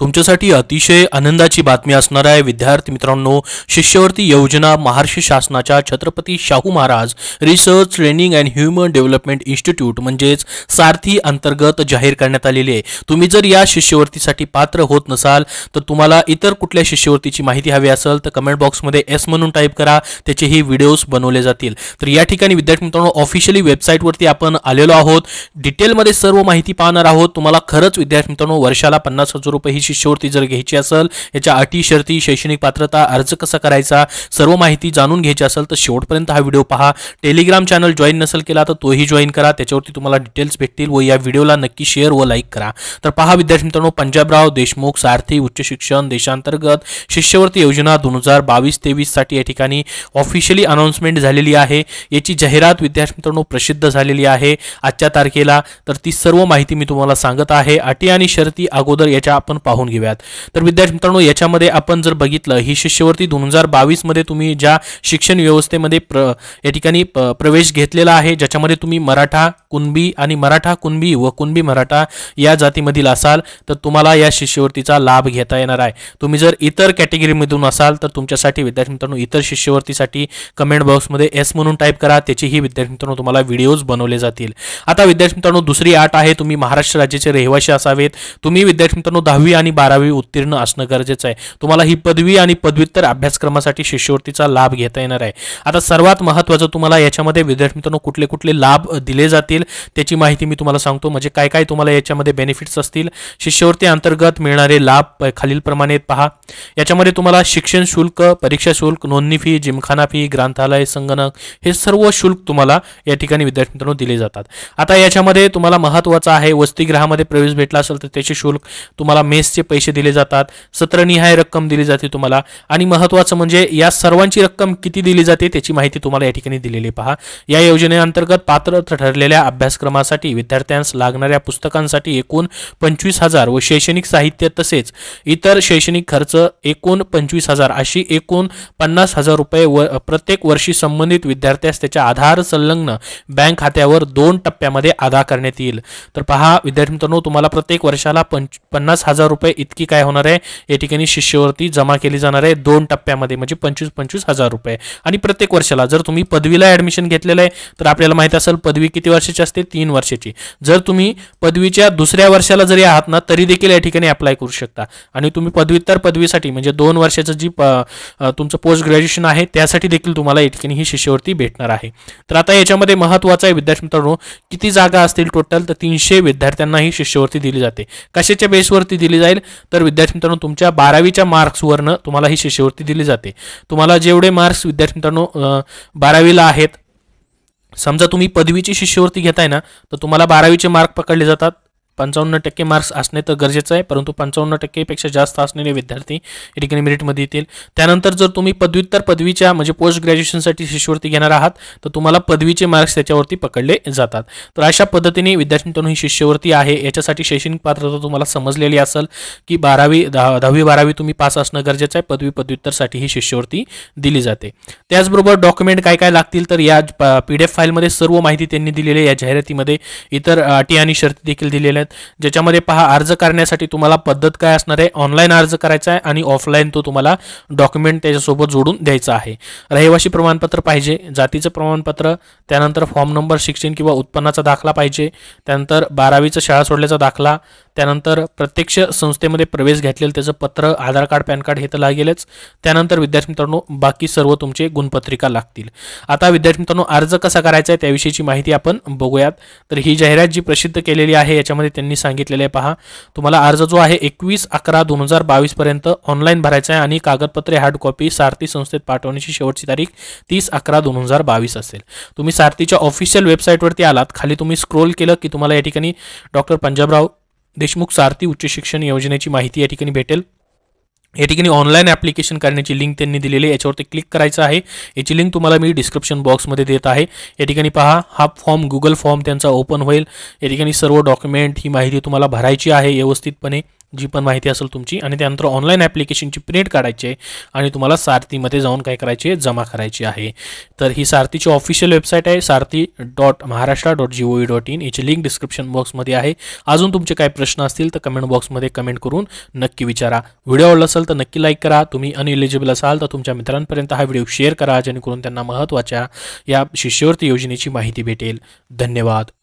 तुमच्यासाठी अतिशय आनंदाची बातमी असणार आहे विद्यार्थी मित्रांनो शिष्यवृत्ती योजना महाराष्ट्र शासनाच्या Chhatrapati Shahu Maharaj research training and human development institute म्हणजेच सारथी अंतर्गत जाहीर करण्यात आलेली आहे तुम्ही जर या शिष्यवृत्तीसाठी पात्र होत नसाल तर तुम्हाला इतर कुठल्या शिष्यवृत्तीची माहिती हवी असेल तर कमेंट बॉक्समध्ये एस म्हणून टाईप करा त्याचेही व्हिडिओज बनवले जातील तर या ठिकाणी विद्यार्थी मित्रांनो ऑफिशियली वेबसाईटवरती आपण आलेलो आहोत डिटेलमध्ये सर्व माहिती पाहणार आहोत तुम्हाला खरंच विद्यार्थी मित्रांनो वर्षाला पन्नास हजार रुपये शिष्यवृत्ती जर घ्यायची असेल याच्या अटी शर्ती शैक्षणिक पात्रता अर्ज कसा करायचा सर्व माहिती जाणून घ्यायची असेल तर शेवटपर्यंत हा व्हिडिओ पहा टेलिग्राम चॅनल जॉईन नसेल केला तर तोही जॉईन करा त्याच्यावरती तुम्हाला डिटेल्स भेटतील व या व्हिडिओला नक्की शेअर व लाईक करा तर पहा विद्यार्थी मित्रांनो पंजाबराव देशमुख सारथी उच्च शिक्षण देशांतर्गत शिष्यवृत्ती योजना दोन हजार बावीस तेवीससाठी या ठिकाणी ऑफिशियली अनाउन्समेंट झालेली आहे याची जाहिरात विद्यार्थी मित्रांनो प्रसिद्ध झालेली आहे आजच्या तारखेला तर ती सर्व माहिती मी तुम्हाला सांगत आहे अटी आणि शर्ती अगोदर याच्या आपण पाहू पाहून घेऊयात तर विद्यार्थी मित्रांनो याच्यामध्ये आपण जर बघितलं ही शिष्यवृत्ती दोन हजार बावीसमध्ये तुम्ही ज्या शिक्षण व्यवस्थेमध्ये प्र या ठिकाणी प्रवेश घेतलेला आहे ज्याच्यामध्ये तुम्ही मराठा कुणबी आणि मराठा कुणबी व कुणबी मराठा या जातीमधील असाल तर तुम्हाला या शिष्यवृत्तीचा लाभ घेता येणार आहे तुम्ही जर इतर कॅटेगरीमधून असाल तर तुमच्यासाठी विद्यार्थी मित्रांनो इतर शिष्यवृत्तीसाठी कमेंट बॉक्समध्ये एस म्हणून टाईप करा त्याचीही विद्यार्थी मित्रांनो तुम्हाला व्हिडिओज बनवले जातील आता विद्यार्थी मित्रांनो दुसरी आठ आहे तुम्ही महाराष्ट्र राज्याचे रहिवासी असावेत तुम्ही विद्यार्थी मित्रांनो दहावी आणि आणि बारावी उत्तीर्ण असणं गरजेचं आहे तुम्हाला ही पदवी आणि पदव्युत्तर अभ्यासक्रमासाठी शिष्यवृत्तीचा लाभ घेता येणार आहे आता सर्वात महत्त्वाचं तुम्हाला याच्यामध्ये विद्यार्थी मित्रांनो कुठले कुठले लाभ दिले जातील त्याची माहिती मी तुम्हाला सांगतो म्हणजे काय काय तुम्हाला याच्यामध्ये बेनिफिट्स असतील शिष्यवृत्ती अंतर्गत मिळणारे लाभ खालीलप्रमाणे पहा याच्यामध्ये तुम्हाला शिक्षण शुल्क परीक्षा शुल्क नोंदणी फी जिमखाना फी ग्रंथालय संगणक हे सर्व शुल्क तुम्हाला या ठिकाणी विद्यार्थी मित्रांनो दिले जातात आता याच्यामध्ये तुम्हाला महत्त्वाचं आहे वसतिगृहामध्ये प्रवेश भेटला असेल तर त्याचे शुल्क तुम्हाला मेस चे पैसे दिले जातात सत्रनिहाय रक्कम दिली जाते तुम्हाला आणि महत्त्वाचं म्हणजे या सर्वांची रक्कम किती दिली जाते त्याची माहिती तुम्हाला या ठिकाणी दिलेली पहा या योजनेअंतर्गत पात्र ठरलेल्या अभ्यासक्रमासाठी विद्यार्थ्यांस लागणाऱ्या पुस्तकांसाठी एकूण पंचवीस हजार व शैक्षणिक साहित्य तसेच इतर शैक्षणिक खर्च एकूण पंचवीस हजार अशी एकूण पन्नास हजार रुपये व प्रत्येक वर्षी संबंधित विद्यार्थ्यास त्याच्या आधार संलग्न बँक खात्यावर दोन टप्प्यामध्ये अदा करण्यात येईल तर पहा विद्यार्थी मित्रांनो तुम्हाला प्रत्येक वर्षाला पंच पन्नास हजार रुपये रुपये इतकी काय होणार आहे या ठिकाणी शिष्यवृत्ती जमा केली जाणार आहे दोन टप्प्यामध्ये म्हणजे पंचवीस पंचवीस हजार रुपये आणि प्रत्येक वर्षाला जर तुम्ही पदवीला ऍडमिशन घेतलेलं आहे तर आपल्याला माहित असेल पदवी किती वर्षाची असते तीन वर्षाची जर तुम्ही पदवीच्या दुसऱ्या वर्षाला जरी आहात ना तरी देखील या ठिकाणी अप्लाय करू शकता आणि तुम्ही पदव्युत्तर पदवीसाठी म्हणजे दोन वर्षाचं जी तुमचं पोस्ट ग्रॅज्युएशन आहे त्यासाठी देखील तुम्हाला या ठिकाणी ही शिष्यवृत्ती भेटणार आहे तर आता याच्यामध्ये महत्त्वाचं आहे विद्यार्थी मित्रांनो किती जागा असतील टोटल तर तीनशे विद्यार्थ्यांना ही शिष्यवृत्ती दिली जाते कशाच्या बेसवरती दिली जाते जाईल तर विद्यार्थी मित्रांनो तुमच्या बारावीच्या मार्क्सवरनं तुम्हाला ही शिष्यवृत्ती दिली जाते तुम्हाला जेवढे मार्क्स विद्यार्थी मित्रांनो बारावीला आहेत समजा तुम्ही पदवीची शिष्यवृत्ती घेताय ना तर तुम्हाला बारावीचे मार्क पकडले जातात पंचावन्न टक्के मार्क्स असणे तर गरजेचं आहे परंतु पंचावन्न टक्केपेक्षा जास्त असलेले विद्यार्थी या ठिकाणी मेरिटमध्ये येतील त्यानंतर जर तुम्ही पदव्युत्तर पदवीच्या म्हणजे पोस्ट ग्रॅज्युएशनसाठी शिष्यवृत्ती घेणार आहात तर तुम्हाला पदवीचे मार्क्स त्याच्यावरती पकडले जातात तर अशा पद्धतीने विद्यार्थ्यांतून ही शिष्यवृत्ती आहे याच्यासाठी शैक्षणिक पात्रता तुम्हाला समजलेली असेल की बारावी दहा दहावी बारावी तुम्ही पास असणं गरजेचं आहे पदवी पदव्युत्तरसाठी ही शिष्यवृत्ती दिली जाते त्याचबरोबर डॉक्युमेंट काय काय लागतील तर या पी डी एफ फाईलमध्ये सर्व माहिती त्यांनी दिलेली आहे या जाहिरातीमध्ये इतर अटी आणि शर्ती देखील दिलेल्या आहेत आहेत ज्याच्यामध्ये पहा अर्ज करण्यासाठी तुम्हाला पद्धत काय असणार आहे ऑनलाईन अर्ज करायचा आहे आणि ऑफलाईन तो तुम्हाला डॉक्युमेंट त्याच्यासोबत जोडून द्यायचा आहे रहिवासी प्रमाणपत्र पाहिजे जातीचं प्रमाणपत्र त्यानंतर फॉर्म नंबर सिक्स्टीन किंवा उत्पन्नाचा दाखला पाहिजे त्यानंतर बारावीचं शाळा सोडल्याचा दाखला त्यानंतर प्रत्यक्ष संस्थेमध्ये प्रवेश घेतलेलं त्याचं पत्र आधार कार्ड पॅन कार्ड हे तर लागेलच त्यानंतर विद्यार्थी मित्रांनो बाकी सर्व तुमचे गुणपत्रिका लागतील आता विद्यार्थी मित्रांनो अर्ज कसा करायचा आहे त्याविषयीची माहिती आपण बघूयात तर ही जाहिरात जी प्रसिद्ध केलेली आहे याच्यामध्ये त्यांनी सांगितलेलं आहे पहा तुम्हाला अर्ज जो आहे एकवीस अकरा दोन हजार बावीसपर्यंत ऑनलाईन भरायचा आहे आणि कागदपत्रे हार्ड कॉपी सारथी संस्थेत पाठवण्याची शेवटची तारीख तीस अकरा दोन हजार बावीस असेल तुम्ही सारथीच्या ऑफिशियल वेबसाईटवरती आलात खाली तुम्ही स्क्रोल केलं की तुम्हाला या ठिकाणी डॉक्टर पंजाबराव देशमुख सारथी उच्च शिक्षण योजनेची माहिती या ठिकाणी भेटेल या ठिकाणी ऑनलाईन ॲप्लिकेशन करण्याची लिंक दिल्ली है आहे क्लिक करायचं आहे याची लिंक तुम्हारा मी डिस्क्रिप्शन बॉक्स में आहे है ठिकाणी पहा हा फॉर्म गुगल फॉर्म ओपन होईल या ठिकाणी सर्व डॉक्युमेंट ही माहिती तुम्हाला भरायची है व्यवस्थितपणे जी पण माहिती असेल तुमची आणि त्यानंतर ऑनलाईन ॲप्लिकेशनची प्रिंट काढायची आहे आणि तुम्हाला सारथीमध्ये जाऊन काय करायचे जमा करायची आहे तर ही सारथीची ऑफिशियल वेबसाईट आहे Sarthi dot Maharashtra dot G O V dot in याची लिंक डिस्क्रिप्शन बॉक्समध्ये आहे अजून तुमचे काय प्रश्न असतील तर कमेंट बॉक्समध्ये कमेंट करून नक्की विचारा व्हिडिओ आवडला असेल तर नक्की लाईक करा तुम्ही अनइलिजिबल असाल तर तुमच्या मित्रांपर्यंत हा व्हिडिओ शेअर करा जेणेकरून त्यांना महत्त्वाच्या या शिष्यवृत्ती योजनेची माहिती भेटेल धन्यवाद